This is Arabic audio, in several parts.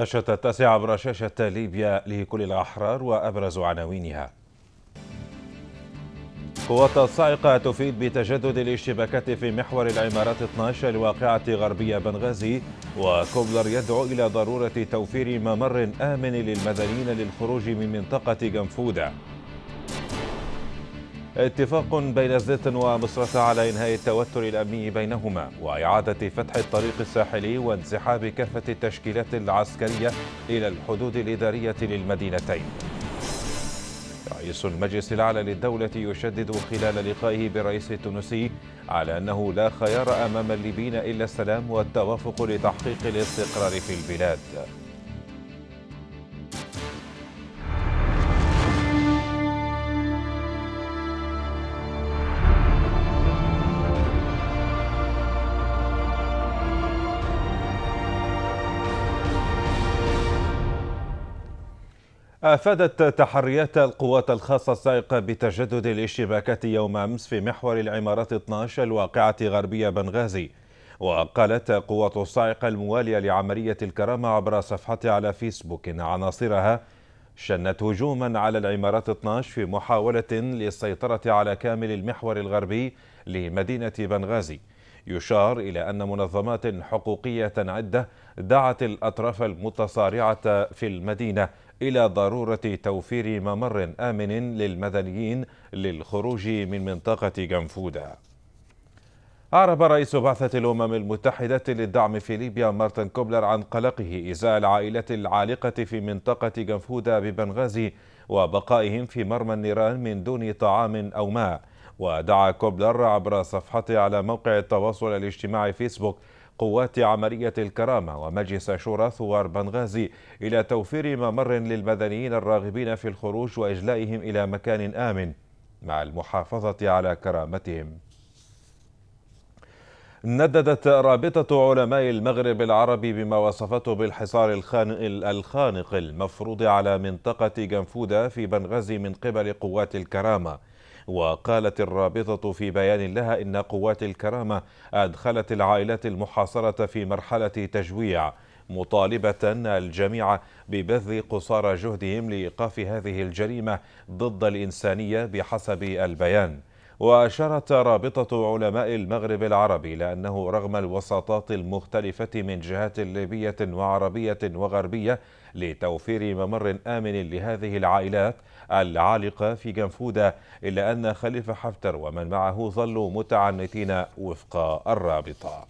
نشرة التاسعة عبر شاشة ليبيا لكل الأحرار وأبرز عناوينها قوات الصاعقة تفيد بتجدد الاشتباكات في محور العمارات 12 الواقعة غربية بنغازي وكوبلر يدعو إلى ضرورة توفير ممر آمن للمدنيين للخروج من منطقة جنفودة اتفاق بين الزيت ومصر على إنهاء التوتر الأمني بينهما وإعادة فتح الطريق الساحلي وانسحاب كافة التشكيلات العسكرية إلى الحدود الإدارية للمدينتين رئيس المجلس الأعلى للدولة يشدد خلال لقائه بالرئيس التونسي على أنه لا خيار أمام الليبيين إلا السلام والتوافق لتحقيق الاستقرار في البلاد أفادت تحريات القوات الخاصة السائقة بتجدد الاشتباكات يوم أمس في محور العمارات 12 الواقعة غربية بنغازي وقالت قوات الصاعقة الموالية لعملية الكرامة عبر صفحتها على فيسبوك إن عناصرها شنت هجوما على العمارات 12 في محاولة للسيطرة على كامل المحور الغربي لمدينة بنغازي يشار إلى أن منظمات حقوقية عدة دعت الأطراف المتصارعة في المدينة إلى ضرورة توفير ممر آمن للمدنيين للخروج من منطقة جنفودا أعرب رئيس بعثة الأمم المتحدة للدعم في ليبيا مارتن كوبلر عن قلقه إزاء العائلة العالقة في منطقة جنفودا ببنغازي وبقائهم في مرمى النيران من دون طعام أو ماء ودعا كوبلر عبر صفحته على موقع التواصل الاجتماعي فيسبوك قوات عملية الكرامة ومجلس شورى ثوار بنغازي إلى توفير ممر للمدنيين الراغبين في الخروج وإجلائهم إلى مكان آمن مع المحافظة على كرامتهم نددت رابطة علماء المغرب العربي بما وصفته بالحصار الخانق المفروض على منطقة جنفودة في بنغازي من قبل قوات الكرامة وقالت الرابطة في بيان لها إن قوات الكرامة أدخلت العائلات المحاصرة في مرحلة تجويع مطالبة الجميع ببذل قصارى جهدهم لإيقاف هذه الجريمة ضد الإنسانية بحسب البيان وأشارت رابطة علماء المغرب العربي لأنه رغم الوساطات المختلفة من جهات ليبية وعربية وغربية لتوفير ممر آمن لهذه العائلات العالقة في جنفودة إلا أن خليفة حفتر ومن معه ظلوا متعنتين وفق الرابطة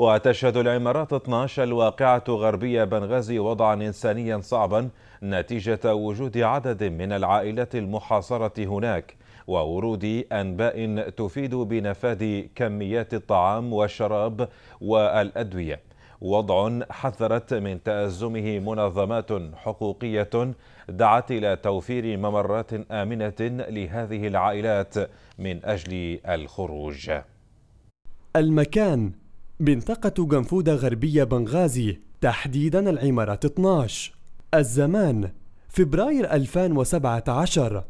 وتشهد العمارات 12 الواقعة غربية بنغازي وضعا إنسانيا صعبا نتيجة وجود عدد من العائلات المحاصرة هناك وورود أنباء تفيد بنفاذ كميات الطعام والشراب والأدوية وضع حذرت من تأزمه منظمات حقوقية دعت إلى توفير ممرات آمنة لهذه العائلات من أجل الخروج المكان منطقة جنفودة غربية بنغازي تحديدا العمارة 12 الزمان فبراير 2017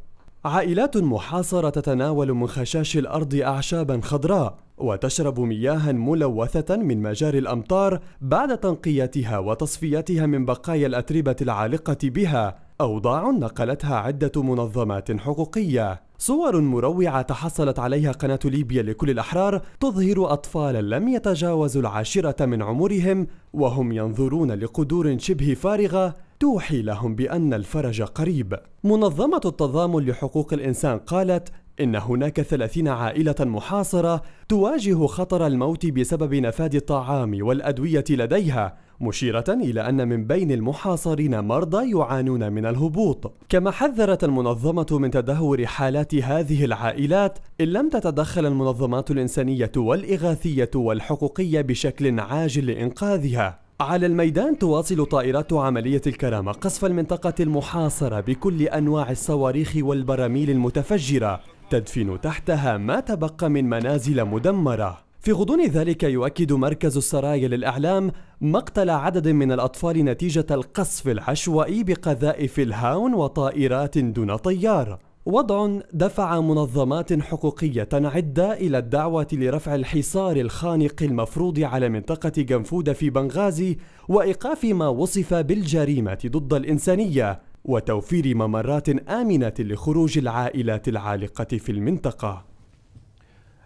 عائلات محاصرة تتناول من خشاش الأرض أعشابا خضراء وتشرب مياها ملوثة من مجاري الأمطار بعد تنقيتها وتصفيتها من بقايا الأتربة العالقة بها أوضاع نقلتها عدة منظمات حقوقية صور مروعة تحصلت عليها قناة ليبيا لكل الأحرار تظهر أطفالا لم يتجاوزوا العاشرة من عمرهم وهم ينظرون لقدور شبه فارغة توحي لهم بأن الفرج قريب منظمة التضامن لحقوق الإنسان قالت إن هناك ثلاثين عائلة محاصرة تواجه خطر الموت بسبب نفاد الطعام والأدوية لديها مشيرة إلى أن من بين المحاصرين مرضى يعانون من الهبوط كما حذرت المنظمة من تدهور حالات هذه العائلات إن لم تتدخل المنظمات الإنسانية والإغاثية والحقوقية بشكل عاجل لإنقاذها على الميدان تواصل طائرات عملية الكرامة قصف المنطقة المحاصرة بكل أنواع الصواريخ والبراميل المتفجرة تدفن تحتها ما تبقى من منازل مدمرة في غضون ذلك يؤكد مركز السرايا للإعلام مقتل عدد من الأطفال نتيجة القصف العشوائي بقذائف الهاون وطائرات دون طيار وضع دفع منظمات حقوقية عدة إلى الدعوة لرفع الحصار الخانق المفروض على منطقة جنفود في بنغازي وإيقاف ما وصف بالجريمة ضد الإنسانية وتوفير ممرات آمنة لخروج العائلات العالقة في المنطقة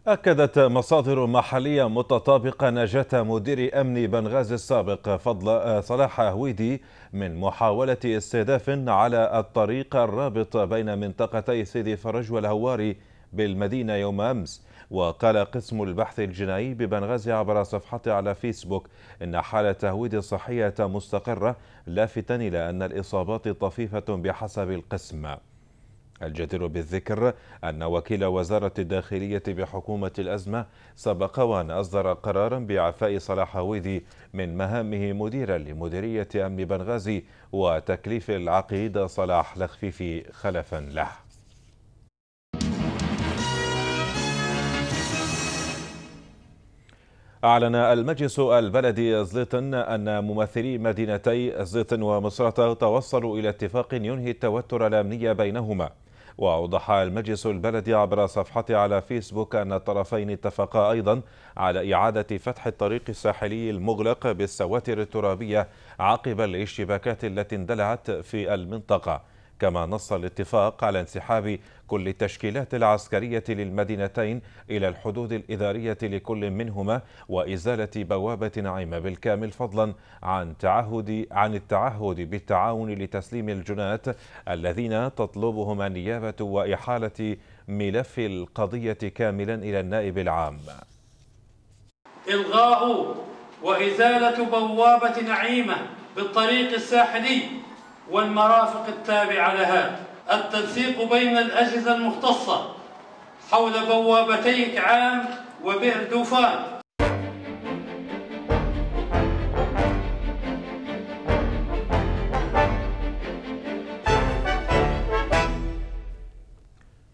أكدت مصادر محلية متطابقة نجاة مدير أمن بنغازي السابق فضل صلاح هويدي من محاولة استهداف على الطريق الرابط بين منطقتي سيدي فرج والهواري بالمدينة يوم أمس وقال قسم البحث الجنائي ببنغازي عبر صفحته على فيسبوك إن حالة هويدي الصحية مستقرة لافتا إلى أن الإصابات طفيفة بحسب القسم الجدير بالذكر أن وكيل وزارة الداخلية بحكومة الأزمة سبق وأن أصدر قرارا بعفاء ويدي من مهامه مديرا لمديرية أمن بنغازي وتكليف العقيد صلاح لخفيفي خلفا له أعلن المجلس البلدي زلطن أن ممثلي مدينتي زلطن ومصراتة توصلوا إلى اتفاق ينهي التوتر الأمني بينهما وأوضح المجلس البلدي عبر صفحته على فيسبوك أن الطرفين اتفقا أيضا على إعادة فتح الطريق الساحلي المغلق بالسواتر الترابية عقب الاشتباكات التي اندلعت في المنطقة كما نص الاتفاق على انسحاب كل التشكيلات العسكرية للمدينتين إلى الحدود الإدارية لكل منهما وإزالة بوابة نعيمة بالكامل فضلا عن تعهد عن التعهد بالتعاون لتسليم الجنات الذين تطلبهم النيابة وإحالة ملف القضية كاملا إلى النائب العام إلغاء وإزالة بوابة نعيمة بالطريق الساحلي والمرافق التابعة لها التنسيق بين الأجهزة المختصة حول بوابتي عام وبئر دوفان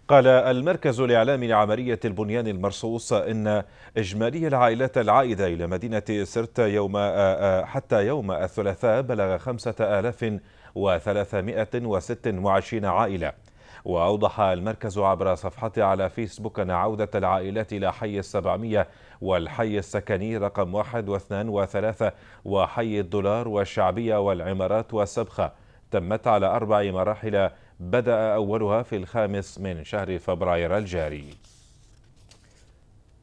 قال المركز الإعلامي لعملية البنيان المرصوص إن إجمالي العائلات العائدة إلى مدينة سرت يوم آه، آه، حتى يوم الثلاثاء بلغ 5000 و326 عائلة وأوضح المركز عبر صفحته على فيسبوك أن عودة العائلات إلى حي السبعمية والحي السكني رقم واحد واثنان وثلاثة وحي الدولار والشعبية والعمارات والسبخة تمت على أربع مراحل بدأ أولها في الخامس من شهر فبراير الجاري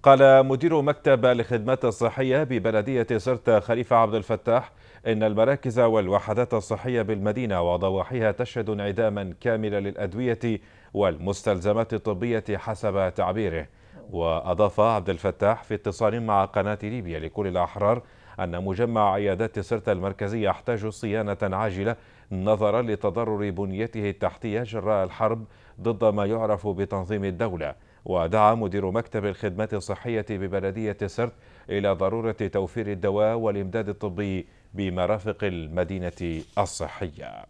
قال مدير مكتب الخدمات الصحية ببلدية سرت خليفة عبد الفتاح إن المراكز والوحدات الصحية بالمدينة وضواحيها تشهد انعداما كاملا للأدوية والمستلزمات الطبية حسب تعبيره وأضاف عبد الفتاح في اتصال مع قناة ليبيا لكل الأحرار أن مجمع عيادات سرت المركزية يحتاج صيانة عاجلة نظرا لتضرر بنيته التحتية جراء الحرب ضد ما يعرف بتنظيم الدولة ودعا مدير مكتب الخدمات الصحية ببلدية سرت إلى ضرورة توفير الدواء والإمداد الطبي بمرافق المدينة الصحية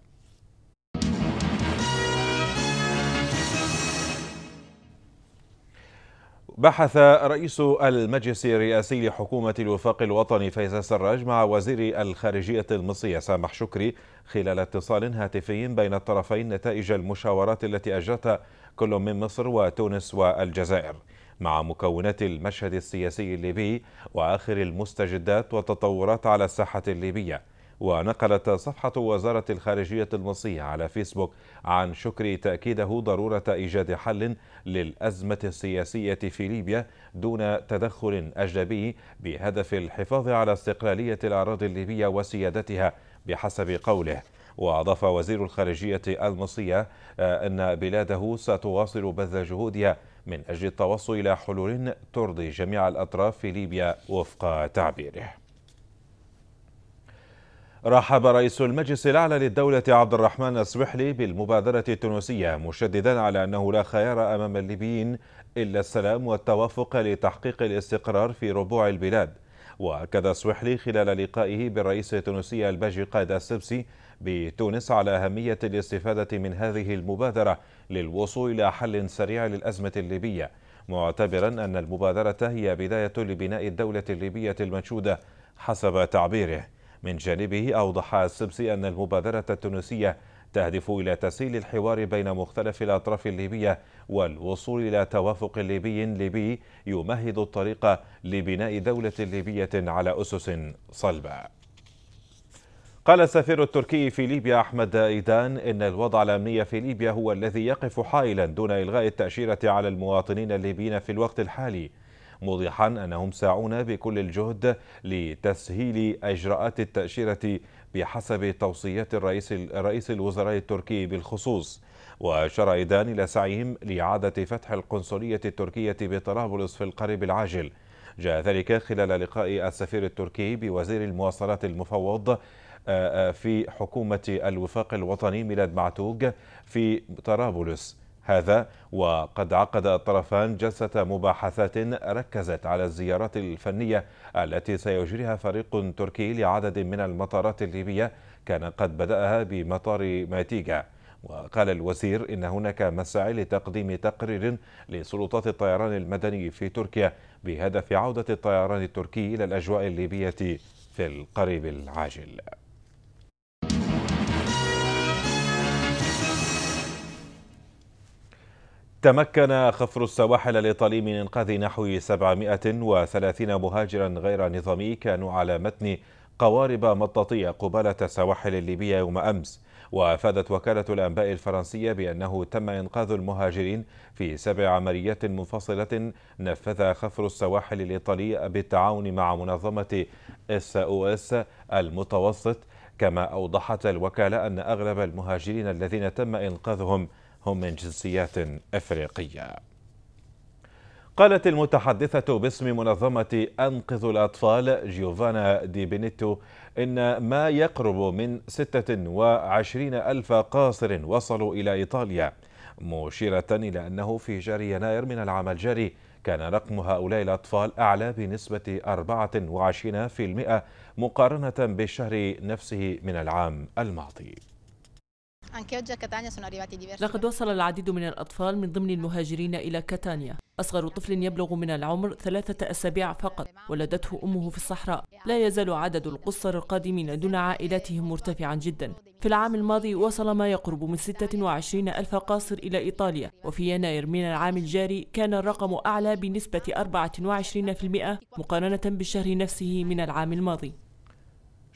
بحث رئيس المجلس الرئاسي لحكومة الوفاق الوطني فيصل سراج مع وزير الخارجية المصري سامح شكري خلال اتصال هاتفي بين الطرفين نتائج المشاورات التي أجرتها كل من مصر وتونس والجزائر مع مكونات المشهد السياسي الليبي وآخر المستجدات والتطورات على الساحة الليبية ونقلت صفحة وزارة الخارجية المصرية على فيسبوك عن شكري تأكيده ضرورة إيجاد حل للأزمة السياسية في ليبيا دون تدخل أجنبي بهدف الحفاظ على استقلالية الأراضي الليبية وسيادتها بحسب قوله وأضاف وزير الخارجية المصرية آه، أن بلاده ستواصل بذل جهودها من أجل التوصل إلى حلول ترضي جميع الأطراف في ليبيا وفق تعبيره رحب رئيس المجلس الأعلى للدولة عبد الرحمن السويحلي بالمبادرة التونسية مشددا على أنه لا خيار أمام الليبيين إلا السلام والتوافق لتحقيق الاستقرار في ربوع البلاد وأكد سوحلي خلال لقائه بالرئيس التونسي الباجي قائد السبسي بتونس على أهمية الاستفادة من هذه المبادرة للوصول إلى حل سريع للأزمة الليبية معتبرا أن المبادرة هي بداية لبناء الدولة الليبية المنشودة حسب تعبيره من جانبه أوضح السبسي أن المبادرة التونسية تهدف إلى تسهيل الحوار بين مختلف الأطراف الليبية والوصول إلى توافق ليبي ليبي يمهد الطريق لبناء دولة ليبية على أسس صلبة قال السفير التركي في ليبيا أحمد إيدان إن الوضع الأمني في ليبيا هو الذي يقف حائلا دون إلغاء التأشيرة على المواطنين الليبيين في الوقت الحالي موضحا أنهم ساعون بكل الجهد لتسهيل إجراءات التأشيرة بحسب توصيات الرئيس رئيس الوزراء التركي بالخصوص وأشار أيضا إلى سعيهم لإعادة فتح القنصلية التركية بطرابلس في القريب العاجل جاء ذلك خلال لقاء السفير التركي بوزير المواصلات المفوض آه، آه، في حكومة الوفاق الوطني ميلاد معتوق في طرابلس هذا وقد عقد الطرفان جلسة مباحثات ركزت على الزيارات الفنية التي سيجريها فريق تركي لعدد من المطارات الليبية كان قد بدأها بمطار ماتيجا وقال الوزير إن هناك مساعي لتقديم تقرير لسلطات الطيران المدني في تركيا بهدف عودة الطيران التركي إلى الأجواء الليبية في القريب العاجل تمكن خفر السواحل الإيطالي من إنقاذ نحو 730 مهاجرا غير نظامي كانوا على متن قوارب مطاطية قبالة السواحل الليبية يوم أمس وأفادت وكالة الأنباء الفرنسية بأنه تم إنقاذ المهاجرين في سبع عمليات منفصلة نفذها خفر السواحل الإيطالي بالتعاون مع منظمة اس او اس المتوسط كما أوضحت الوكالة أن أغلب المهاجرين الذين تم إنقاذهم هم من جنسيات أفريقية قالت المتحدثة باسم منظمة أنقذ الأطفال جيوفانا دي بينيتو إن ما يقرب من 26 ألف قاصر وصلوا إلى إيطاليا مشيرة إلى أنه في جاري يناير من العام الجاري كان رقم هؤلاء الأطفال أعلى بنسبة 24% مقارنة بالشهر نفسه من العام الماضي لقد وصل العديد من الأطفال من ضمن المهاجرين إلى كاتانيا أصغر طفل يبلغ من العمر ثلاثة أسابيع فقط ولدته أمه في الصحراء لا يزال عدد القصر القادمين دون عائلاتهم مرتفعا جدا في العام الماضي وصل ما يقرب من 26 ألف قاصر إلى إيطاليا وفي يناير من العام الجاري كان الرقم أعلى بنسبة 24% مقارنة بالشهر نفسه من العام الماضي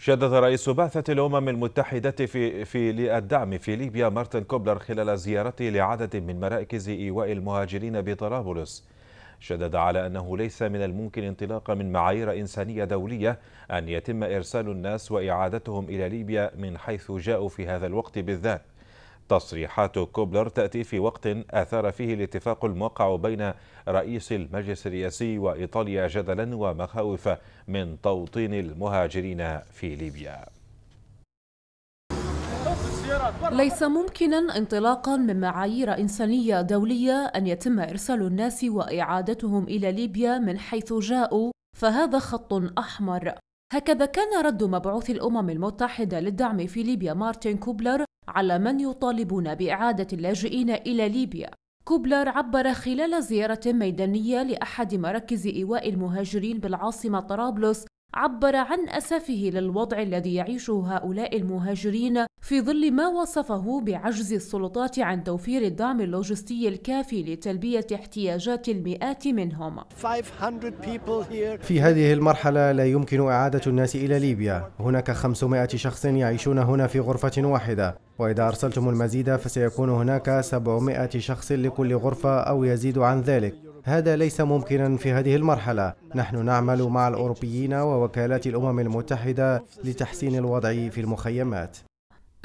شدد رئيس بعثة الأمم المتحدة في في للدعم في ليبيا مارتن كوبلر خلال زيارته لعدد من مراكز إيواء المهاجرين بطرابلس شدد على أنه ليس من الممكن انطلاقا من معايير إنسانية دولية أن يتم إرسال الناس وإعادتهم إلى ليبيا من حيث جاءوا في هذا الوقت بالذات تصريحات كوبلر تأتي في وقت أثار فيه الاتفاق الموقع بين رئيس المجلس الرئاسي وإيطاليا جدلا ومخاوف من توطين المهاجرين في ليبيا ليس ممكنا انطلاقا من معايير إنسانية دولية أن يتم إرسال الناس وإعادتهم إلى ليبيا من حيث جاءوا فهذا خط أحمر هكذا كان رد مبعوث الأمم المتحدة للدعم في ليبيا مارتن كوبلر على من يطالبون بإعادة اللاجئين إلى ليبيا كوبلر عبر خلال زيارة ميدانية لأحد مراكز إيواء المهاجرين بالعاصمة طرابلس عبر عن أسفه للوضع الذي يعيشه هؤلاء المهاجرين في ظل ما وصفه بعجز السلطات عن توفير الدعم اللوجستي الكافي لتلبية احتياجات المئات منهم في هذه المرحلة لا يمكن إعادة الناس إلى ليبيا هناك 500 شخص يعيشون هنا في غرفة واحدة وإذا أرسلتم المزيد فسيكون هناك 700 شخص لكل غرفة أو يزيد عن ذلك هذا ليس ممكنا في هذه المرحلة نحن نعمل مع الأوروبيين ووكالات الأمم المتحدة لتحسين الوضع في المخيمات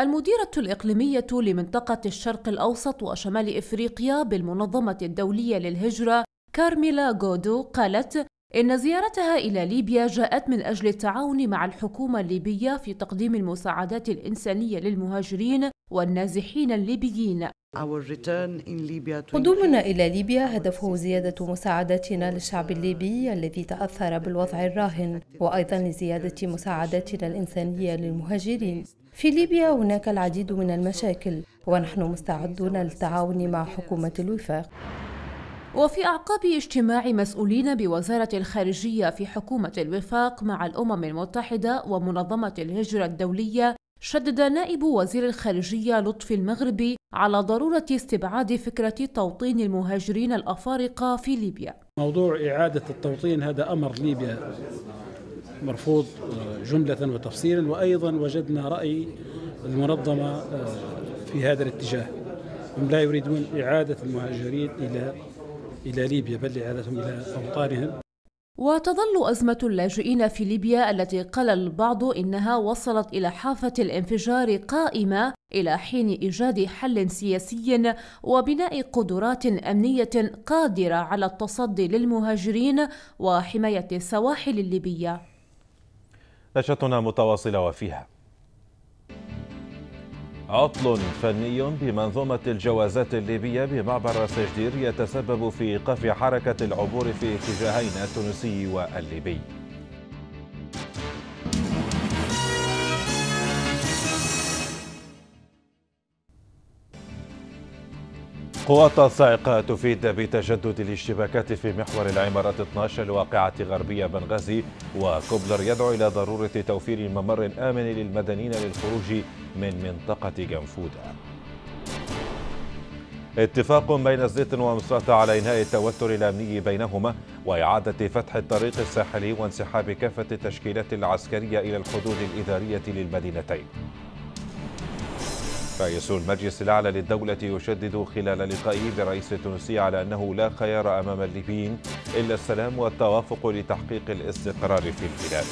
المديرة الإقليمية لمنطقة الشرق الأوسط وشمال إفريقيا بالمنظمة الدولية للهجرة كارميلا غودو قالت إن زيارتها إلى ليبيا جاءت من أجل التعاون مع الحكومة الليبية في تقديم المساعدات الإنسانية للمهاجرين والنازحين الليبيين قدومنا إلى ليبيا هدفه زيادة مساعداتنا للشعب الليبي الذي تأثر بالوضع الراهن وأيضا لزيادة مساعداتنا الإنسانية للمهاجرين في ليبيا هناك العديد من المشاكل ونحن مستعدون للتعاون مع حكومة الوفاق وفي أعقاب اجتماع مسؤولين بوزارة الخارجية في حكومة الوفاق مع الأمم المتحدة ومنظمة الهجرة الدولية شدد نائب وزير الخارجية لطفي المغربي على ضرورة استبعاد فكرة توطين المهاجرين الأفارقة في ليبيا موضوع إعادة التوطين هذا أمر ليبيا مرفوض آه، جملة وتفصيلا وأيضا وجدنا رأي المنظمة آه، في هذا الاتجاه هم لا يريدون إعادة المهاجرين إلى إلى ليبيا بل إعادتهم إلى أوطانهم وتظل أزمة اللاجئين في ليبيا التي قال البعض إنها وصلت إلى حافة الانفجار قائمة إلى حين إيجاد حل سياسي وبناء قدرات أمنية قادرة على التصدي للمهاجرين وحماية السواحل الليبية. نشرتنا متواصلة وفيها عطل فني بمنظومة الجوازات الليبية بمعبر سجدير يتسبب في ايقاف حركة العبور في اتجاهين التونسي والليبي قوات السائقة تفيد بتجدد الاشتباكات في محور العمارة 12 الواقعة غربية بنغازي وكوبلر يدعو إلى ضرورة توفير ممر آمن للمدنيين للخروج من منطقة جنفودا اتفاق بين الزيت ومصراتة على إنهاء التوتر الأمني بينهما وإعادة فتح الطريق الساحلي وانسحاب كافة التشكيلات العسكرية إلى الحدود الإدارية للمدينتين رئيس المجلس الأعلى للدولة يشدد خلال لقائه برئيس التونسي على أنه لا خيار أمام الليبيين إلا السلام والتوافق لتحقيق الاستقرار في البلاد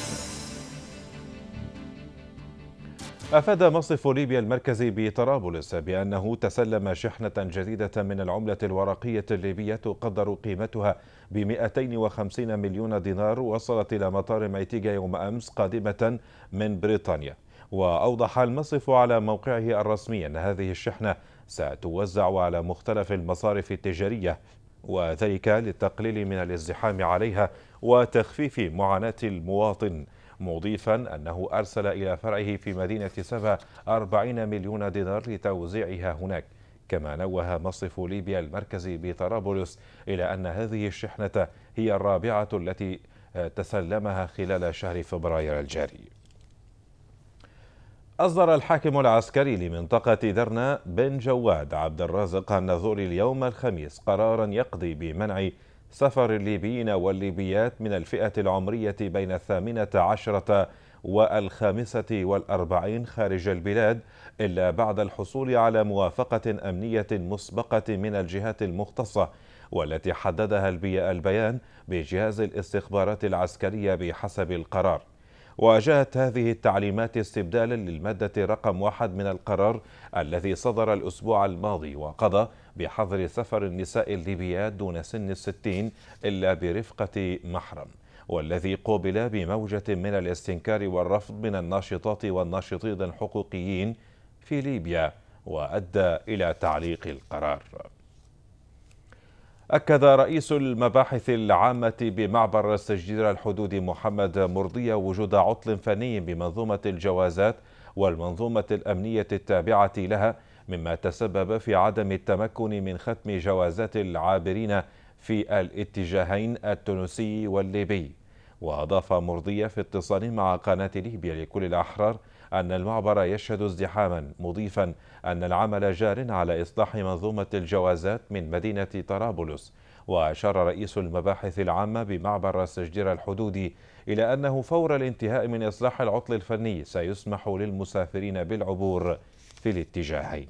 أفاد مصرف ليبيا المركزي بطرابلس بأنه تسلم شحنة جديدة من العملة الورقية الليبية تقدر قيمتها ب 250 مليون دينار وصلت إلى مطار ميتيغا يوم أمس قادمة من بريطانيا وأوضح المصرف على موقعه الرسمي أن هذه الشحنة ستوزع على مختلف المصارف التجارية وذلك للتقليل من الازدحام عليها وتخفيف معاناة المواطن مضيفا أنه أرسل إلى فرعه في مدينة سبا 40 مليون دينار لتوزيعها هناك كما نوه مصرف ليبيا المركزي بطرابلس إلى أن هذه الشحنة هي الرابعة التي تسلمها خلال شهر فبراير الجاري أصدر الحاكم العسكري لمنطقة درنا بن جواد عبد الرازق الناظوري اليوم الخميس قرارا يقضي بمنع سفر الليبيين والليبيات من الفئة العمرية بين الثامنة عشرة والخامسة والأربعين خارج البلاد إلا بعد الحصول على موافقة أمنية مسبقة من الجهات المختصة والتي حددها البيان بجهاز الاستخبارات العسكرية بحسب القرار واجهت هذه التعليمات استبدالا للمادة رقم واحد من القرار الذي صدر الأسبوع الماضي وقضى بحظر سفر النساء الليبيات دون سن الستين إلا برفقة محرم والذي قوبل بموجة من الاستنكار والرفض من الناشطات والناشطين الحقوقيين في ليبيا وأدى إلى تعليق القرار أكد رئيس المباحث العامة بمعبر سجير الحدود محمد مرضية وجود عطل فني بمنظومة الجوازات والمنظومة الأمنية التابعة لها مما تسبب في عدم التمكن من ختم جوازات العابرين في الاتجاهين التونسي والليبي وأضاف مرضية في اتصال مع قناة ليبيا لكل الأحرار أن المعبر يشهد ازدحاما مضيفا أن العمل جار على إصلاح منظومة الجوازات من مدينة طرابلس وأشار رئيس المباحث العامة بمعبر السجدير الحدودي إلى أنه فور الانتهاء من إصلاح العطل الفني سيسمح للمسافرين بالعبور في الاتجاهين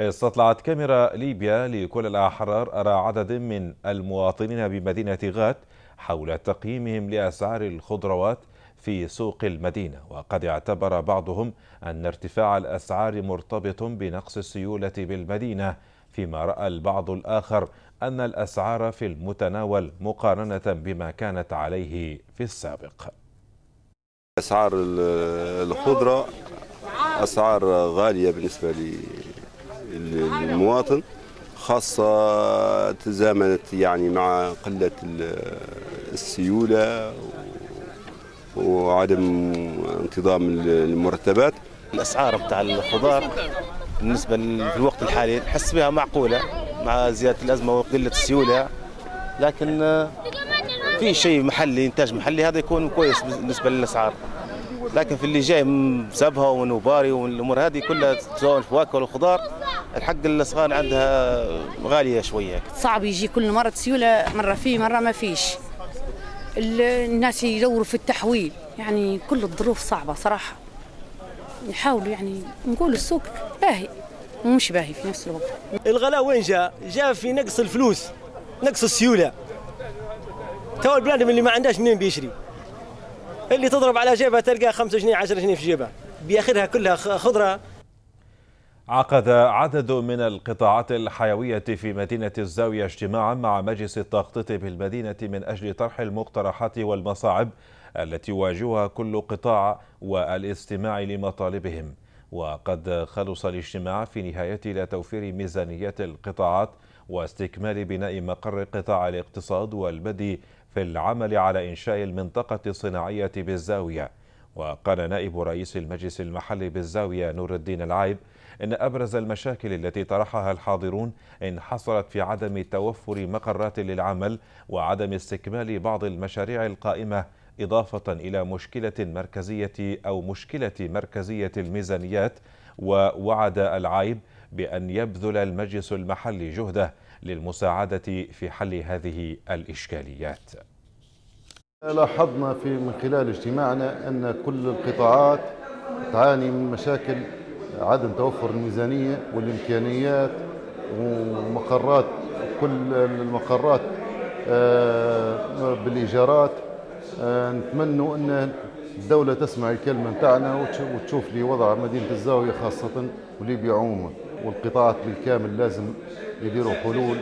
استطلعت كاميرا ليبيا لكل الأحرار أرى عدد من المواطنين بمدينة غات حول تقييمهم لأسعار الخضروات في سوق المدينة وقد اعتبر بعضهم أن ارتفاع الأسعار مرتبط بنقص السيولة بالمدينة فيما رأى البعض الآخر أن الأسعار في المتناول مقارنة بما كانت عليه في السابق أسعار الخضرة أسعار غالية بالنسبة للمواطن خاصة تزامنت يعني مع قلة السيولة وعدم انتظام المرتبات الاسعار بتاع الخضار بالنسبه في الوقت الحالي نحس بها معقوله مع زياده الازمه وقله السيوله لكن آه، في شيء محلي انتاج محلي هذا يكون كويس بالنسبه للاسعار لكن في اللي جاي بسبها ونوباري والامور هذه كلها سواء الفواكه ولا الحق الاسعار عندها غاليه شويه صعب يجي كل مره سيوله مره فيه مره ما فيش الناس يدوروا في التحويل يعني كل الظروف صعبة صراحة نحاولوا يعني نقول السوق باهي ومش باهي في نفس الوقت الغلاء وين جاء؟ جاء في نقص الفلوس نقص السيولة تو البلاد اللي ما عندهاش منين بيشري اللي تضرب على جيبها تلقى 5 جنيه 10 جنيه في جيبها بياخذها كلها خضره عقد عدد من القطاعات الحيوية في مدينة الزاوية اجتماعا مع مجلس التخطيط بالمدينة من أجل طرح المقترحات والمصاعب التي يواجهها كل قطاع والاستماع لمطالبهم وقد خلص الاجتماع في نهايته إلى توفير ميزانيات القطاعات واستكمال بناء مقر قطاع الاقتصاد والبدء في العمل على إنشاء المنطقة الصناعية بالزاوية وقال نائب رئيس المجلس المحلي بالزاوية نور الدين العايب إن أبرز المشاكل التي طرحها الحاضرون إن حصلت في عدم توفر مقرات للعمل وعدم استكمال بعض المشاريع القائمة إضافة إلى مشكلة مركزية أو مشكلة مركزية الميزانيات ووعد العايب بأن يبذل المجلس المحلي جهده للمساعدة في حل هذه الإشكاليات لاحظنا في من خلال اجتماعنا أن كل القطاعات تعاني من مشاكل عدم توفر الميزانية والإمكانيات ومقرات كل المقرات آه، بالإيجارات آه، نتمنى أن الدولة تسمع الكلمة نتاعنا وتشوف لي وضع مدينة الزاوية خاصة وليبيا عموما والقطاعات بالكامل لازم يديروا حلول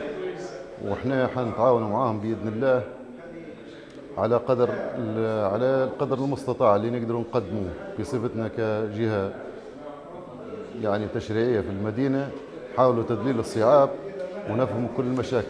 وحنا حنتعاون معاهم بإذن الله على قدر على القدر المستطاع اللي نقدروا نقدموه بصفتنا كجهه يعني تشريعيه في المدينه حاولوا تذليل الصعاب ونفهموا كل المشاكل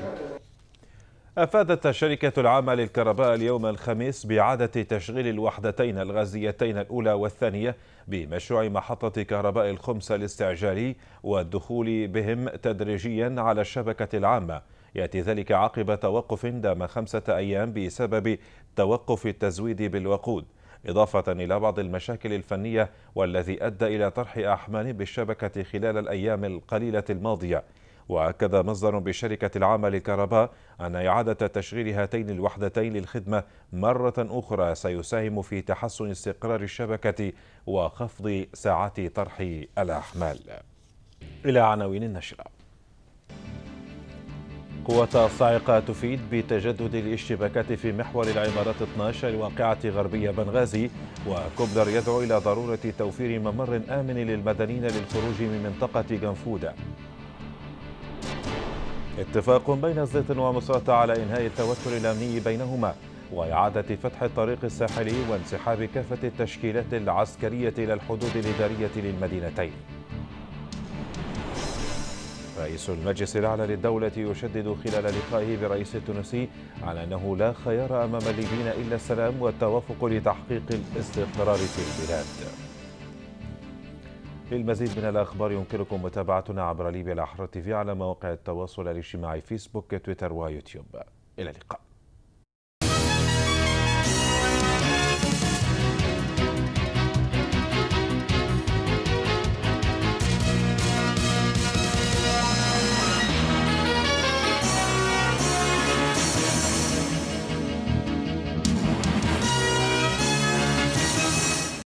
أفادت الشركة العامة للكهرباء اليوم الخميس بإعادة تشغيل الوحدتين الغازيتين الأولى والثانية بمشروع محطة كهرباء الخمس الاستعجالي والدخول بهم تدريجيا على الشبكة العامة يأتي ذلك عقب توقف دام خمسة أيام بسبب توقف التزويد بالوقود إضافة إلى بعض المشاكل الفنية والذي أدى إلى طرح أحمال بالشبكة خلال الأيام القليلة الماضية وأكد مصدر بشركة العامة للكهرباء أن إعادة تشغيل هاتين الوحدتين للخدمة مرة أخرى سيساهم في تحسن استقرار الشبكة وخفض ساعات طرح الأحمال إلى عناوين النشرة قوات الصاعقة تفيد بتجدد الاشتباكات في محور العمارات 12 الواقعة غربية بنغازي وكوبلر يدعو إلى ضرورة توفير ممر آمن للمدنيين للخروج من منطقة جنفودة اتفاق بين الزيت ومصرات على إنهاء التوتر الأمني بينهما وإعادة فتح الطريق الساحلي وانسحاب كافة التشكيلات العسكرية إلى الحدود الإدارية للمدينتين رئيس المجلس الأعلى للدولة يشدد خلال لقائه برئيس التونسي على أنه لا خيار أمام الليبيين إلا السلام والتوافق لتحقيق الاستقرار في البلاد للمزيد من الأخبار يمكنكم متابعتنا عبر ليبيا الأحرار تيفي على مواقع التواصل الاجتماعي فيسبوك تويتر ويوتيوب إلى اللقاء